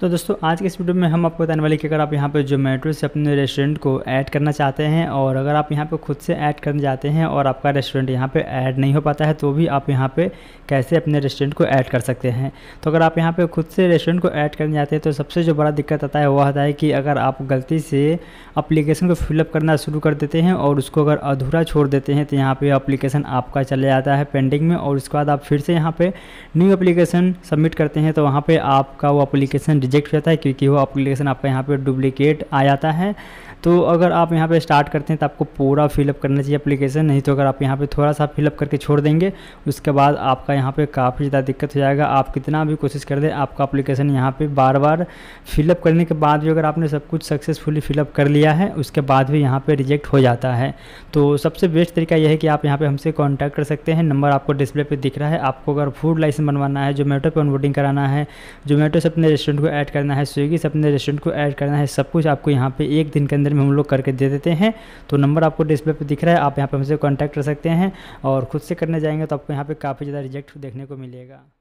तो दोस्तों आज के इस वीडियो में हम आपको बताने वाले कि अगर आप यहाँ पर जोमेटो से अपने रेस्टोरेंट को ऐड करना चाहते हैं और अगर आप यहाँ पर खुद से ऐड करने जाते हैं और आपका रेस्टोरेंट यहाँ पर ऐड नहीं हो पाता है तो भी आप यहाँ पर कैसे अपने रेस्टोरेंट को ऐड कर सकते हैं तो अगर आप यहाँ पर खुद से रेस्टोरेंट को ऐड करने जाते हैं तो सबसे जो बड़ा दिक्कत आता है वो आता है कि अगर आप गलती से अप्लीकेशन को फिलअप करना शुरू कर देते हैं और उसको अगर अधूरा छोड़ देते हैं तो यहाँ पर अप्लीकेशन आपका चले जाता है पेंडिंग में और उसके बाद आप फिर से यहाँ पर न्यू अप्लीकेशन सबमिट करते हैं तो वहाँ पर आपका वो अप्लीकेशन रिजेक्ट हो जाता है क्योंकि वो अप्लीकेशन आपका यहाँ पर डुप्लीकेट आ जाता है तो अगर आप यहाँ पे स्टार्ट करते हैं तो आपको पूरा फिलअप करना चाहिए एप्लीकेशन नहीं तो अगर आप यहाँ पे थोड़ा सा फिलअप करके छोड़ देंगे उसके बाद आपका यहाँ पे काफ़ी ज़्यादा दिक्कत हो जाएगा आप कितना भी कोशिश कर दें आपका एप्लीकेशन यहाँ पे बार बार फिलअप करने के बाद भी अगर आपने सब कुछ सक्सेसफुली फिलअप कर लिया है उसके बाद भी यहाँ पर रिजेक्ट हो जाता है तो सबसे बेस्ट तरीका यह है कि आप यहाँ पर हमसे कॉन्टैक्ट कर सकते हैं नंबर आपको डिस्प्ले पर दिख रहा है आपको अगर फूड लाइसेंस बनवाना है जोमेटो पर ऑनबोर्डिंग कराना है जोमेटो से अपने रेस्टोरेंट को ऐड करना है स्विगी से अपने रेस्टोरेंट को ऐड करना है सब कुछ आपको यहाँ पे एक दिन के अंदर में हम लोग करके दे देते हैं तो नंबर आपको डिस्प्ले पे दिख रहा है आप यहाँ पे हमसे कॉन्टैक्ट कर सकते हैं और खुद से करने जाएंगे तो आपको यहाँ पे काफ़ी ज़्यादा रिजेक्ट देखने को मिलेगा